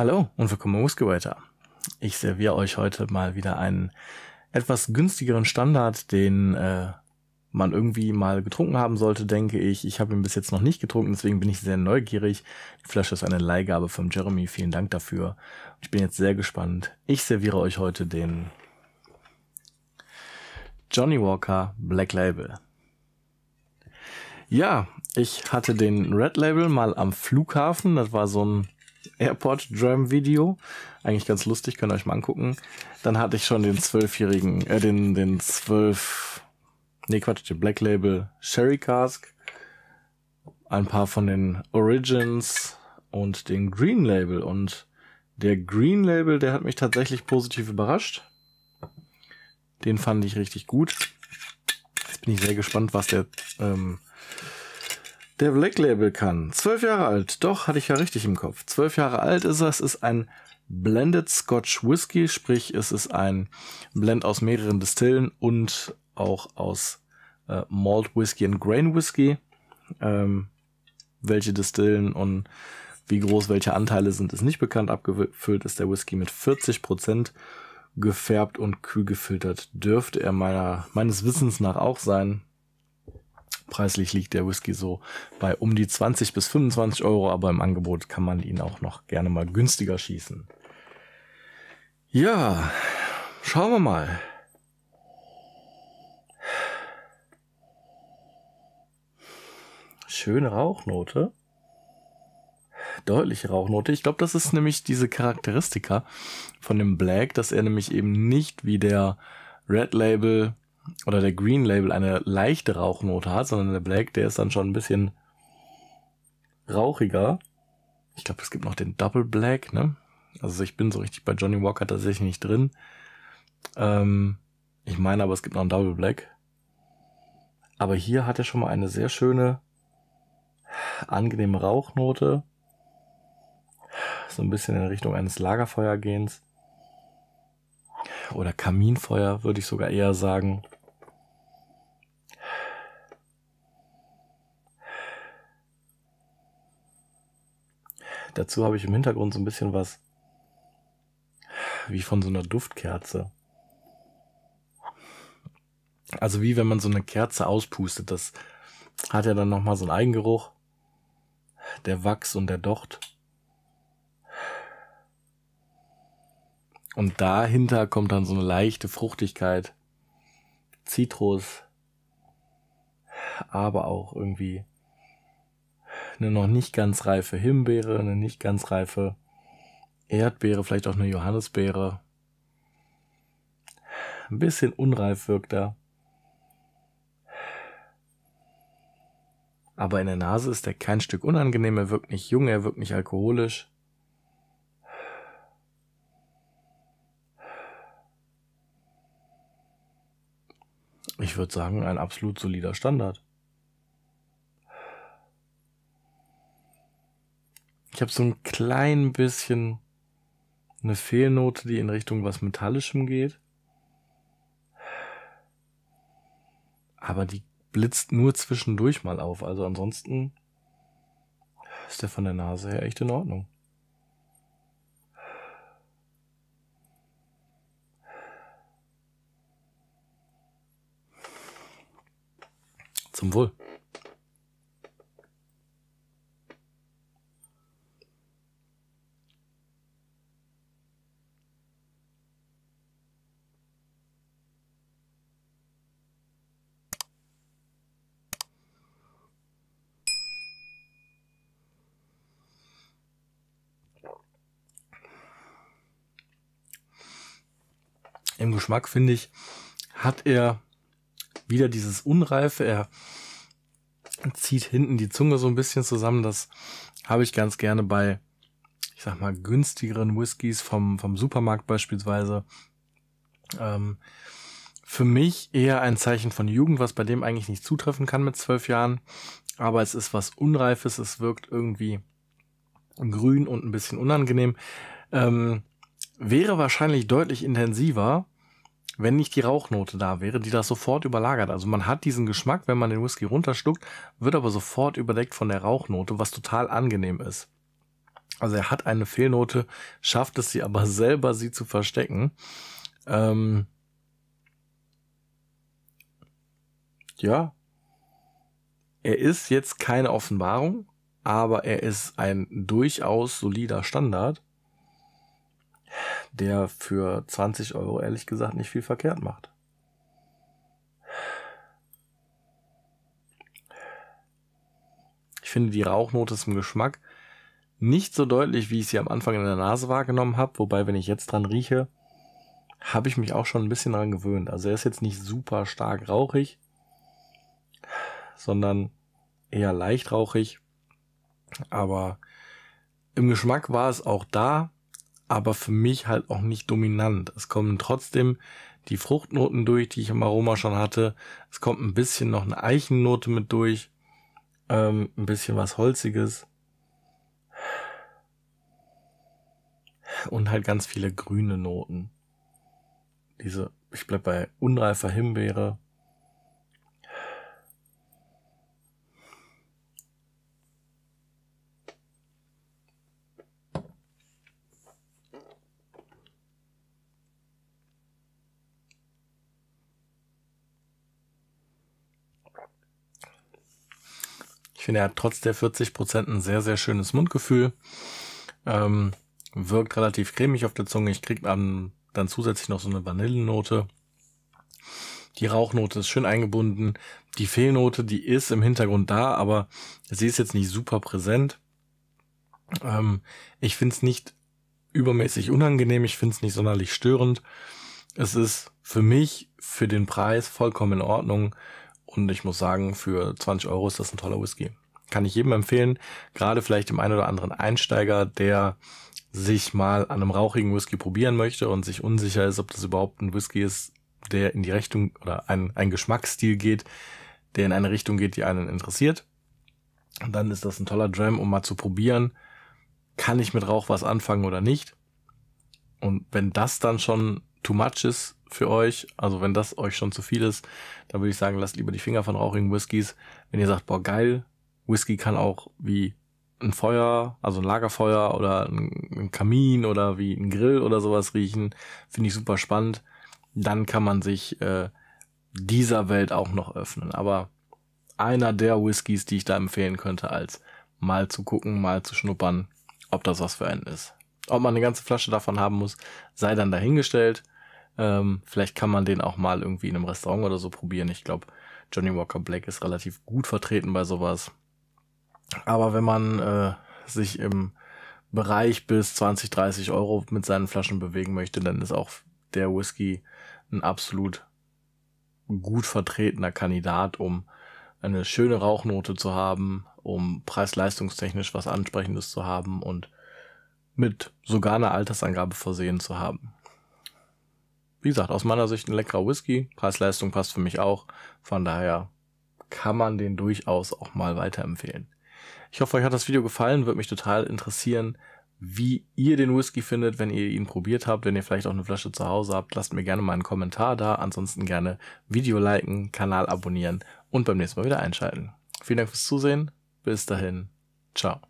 Hallo und willkommen bei Whiskey Ich serviere euch heute mal wieder einen etwas günstigeren Standard, den äh, man irgendwie mal getrunken haben sollte, denke ich. Ich habe ihn bis jetzt noch nicht getrunken, deswegen bin ich sehr neugierig. Die Flasche ist eine Leihgabe von Jeremy, vielen Dank dafür. Ich bin jetzt sehr gespannt. Ich serviere euch heute den Johnny Walker Black Label. Ja, ich hatte den Red Label mal am Flughafen. Das war so ein Airport Drum Video. Eigentlich ganz lustig, könnt ihr euch mal angucken. Dann hatte ich schon den zwölfjährigen, äh, den, den zwölf, nee, Quatsch, den Black Label Sherry Cask. Ein paar von den Origins und den Green Label. Und der Green Label, der hat mich tatsächlich positiv überrascht. Den fand ich richtig gut. Jetzt bin ich sehr gespannt, was der, ähm, der Black Label kann. Zwölf Jahre alt. Doch, hatte ich ja richtig im Kopf. Zwölf Jahre alt ist er. es. Ist ein Blended Scotch Whisky, sprich, es ist ein Blend aus mehreren Distillen und auch aus äh, Malt Whisky und Grain Whisky. Ähm, welche Distillen und wie groß welche Anteile sind, ist nicht bekannt. Abgefüllt ist der Whisky mit 40 Prozent. Gefärbt und kühl gefiltert dürfte er meiner, meines Wissens nach auch sein. Preislich liegt der Whisky so bei um die 20 bis 25 Euro, aber im Angebot kann man ihn auch noch gerne mal günstiger schießen. Ja, schauen wir mal. Schöne Rauchnote. Deutliche Rauchnote. Ich glaube, das ist nämlich diese Charakteristika von dem Black, dass er nämlich eben nicht wie der Red Label oder der Green Label eine leichte Rauchnote hat, sondern der Black, der ist dann schon ein bisschen rauchiger. Ich glaube, es gibt noch den Double Black, ne? Also ich bin so richtig bei Johnny Walker tatsächlich nicht drin. Ähm, ich meine aber, es gibt noch einen Double Black. Aber hier hat er schon mal eine sehr schöne, angenehme Rauchnote. So ein bisschen in Richtung eines Lagerfeuergehens. Oder Kaminfeuer, würde ich sogar eher sagen. Dazu habe ich im Hintergrund so ein bisschen was wie von so einer Duftkerze. Also wie wenn man so eine Kerze auspustet, das hat ja dann nochmal so einen Eigengeruch. Der Wachs und der Docht. Und dahinter kommt dann so eine leichte Fruchtigkeit. Zitrus. Aber auch irgendwie eine noch nicht ganz reife Himbeere, eine nicht ganz reife Erdbeere, vielleicht auch eine Johannisbeere. Ein bisschen unreif wirkt er. Aber in der Nase ist er kein Stück unangenehm, er wirkt nicht jung, er wirkt nicht alkoholisch. Ich würde sagen, ein absolut solider Standard. Ich habe so ein klein bisschen eine Fehlnote, die in Richtung was Metallischem geht. Aber die blitzt nur zwischendurch mal auf. Also ansonsten ist der von der Nase her echt in Ordnung. Zum Wohl. im Geschmack, finde ich, hat er wieder dieses Unreife. Er zieht hinten die Zunge so ein bisschen zusammen. Das habe ich ganz gerne bei, ich sag mal, günstigeren Whiskys vom, vom Supermarkt beispielsweise. Ähm, für mich eher ein Zeichen von Jugend, was bei dem eigentlich nicht zutreffen kann mit zwölf Jahren. Aber es ist was Unreifes, es wirkt irgendwie grün und ein bisschen unangenehm. Ähm, wäre wahrscheinlich deutlich intensiver, wenn nicht die Rauchnote da wäre, die das sofort überlagert. Also man hat diesen Geschmack, wenn man den Whisky runterschluckt, wird aber sofort überdeckt von der Rauchnote, was total angenehm ist. Also er hat eine Fehlnote, schafft es sie aber selber, sie zu verstecken. Ähm ja, er ist jetzt keine Offenbarung, aber er ist ein durchaus solider Standard der für 20 Euro ehrlich gesagt nicht viel verkehrt macht. Ich finde die Rauchnote ist im Geschmack nicht so deutlich, wie ich sie am Anfang in der Nase wahrgenommen habe. Wobei, wenn ich jetzt dran rieche, habe ich mich auch schon ein bisschen dran gewöhnt. Also er ist jetzt nicht super stark rauchig, sondern eher leicht rauchig. Aber im Geschmack war es auch da aber für mich halt auch nicht dominant. Es kommen trotzdem die Fruchtnoten durch, die ich im Aroma schon hatte. Es kommt ein bisschen noch eine Eichennote mit durch. Ähm, ein bisschen was Holziges. Und halt ganz viele grüne Noten. Diese, ich bleib bei unreifer Himbeere, Ich finde, er hat trotz der 40% Prozent ein sehr, sehr schönes Mundgefühl. Ähm, wirkt relativ cremig auf der Zunge. Ich kriege dann, dann zusätzlich noch so eine Vanillennote. Die Rauchnote ist schön eingebunden. Die Fehlnote, die ist im Hintergrund da, aber sie ist jetzt nicht super präsent. Ähm, ich finde es nicht übermäßig unangenehm, ich finde es nicht sonderlich störend. Es ist für mich, für den Preis vollkommen in Ordnung und ich muss sagen, für 20 Euro ist das ein toller Whisky. Kann ich jedem empfehlen, gerade vielleicht dem einen oder anderen Einsteiger, der sich mal an einem rauchigen Whisky probieren möchte und sich unsicher ist, ob das überhaupt ein Whisky ist, der in die Richtung oder ein, ein Geschmacksstil geht, der in eine Richtung geht, die einen interessiert. Und dann ist das ein toller Dram, um mal zu probieren, kann ich mit Rauch was anfangen oder nicht. Und wenn das dann schon too much ist für euch, also wenn das euch schon zu viel ist, dann würde ich sagen, lasst lieber die Finger von rauchigen Whiskys. Wenn ihr sagt, boah, geil, Whisky kann auch wie ein Feuer, also ein Lagerfeuer oder ein Kamin oder wie ein Grill oder sowas riechen, finde ich super spannend. Dann kann man sich äh, dieser Welt auch noch öffnen. Aber einer der Whiskys, die ich da empfehlen könnte, als mal zu gucken, mal zu schnuppern, ob das was für einen ist. Ob man eine ganze Flasche davon haben muss, sei dann dahingestellt. Ähm, vielleicht kann man den auch mal irgendwie in einem Restaurant oder so probieren. Ich glaube, Johnny Walker Black ist relativ gut vertreten bei sowas. Aber wenn man äh, sich im Bereich bis 20, 30 Euro mit seinen Flaschen bewegen möchte, dann ist auch der Whisky ein absolut gut vertretener Kandidat, um eine schöne Rauchnote zu haben, um preis-leistungstechnisch was Ansprechendes zu haben und mit sogar einer Altersangabe versehen zu haben wie gesagt, aus meiner Sicht ein leckerer Whisky. Preis-Leistung passt für mich auch. Von daher kann man den durchaus auch mal weiterempfehlen. Ich hoffe, euch hat das Video gefallen. Würde mich total interessieren, wie ihr den Whisky findet, wenn ihr ihn probiert habt. Wenn ihr vielleicht auch eine Flasche zu Hause habt, lasst mir gerne mal einen Kommentar da. Ansonsten gerne Video liken, Kanal abonnieren und beim nächsten Mal wieder einschalten. Vielen Dank fürs Zusehen. Bis dahin. Ciao.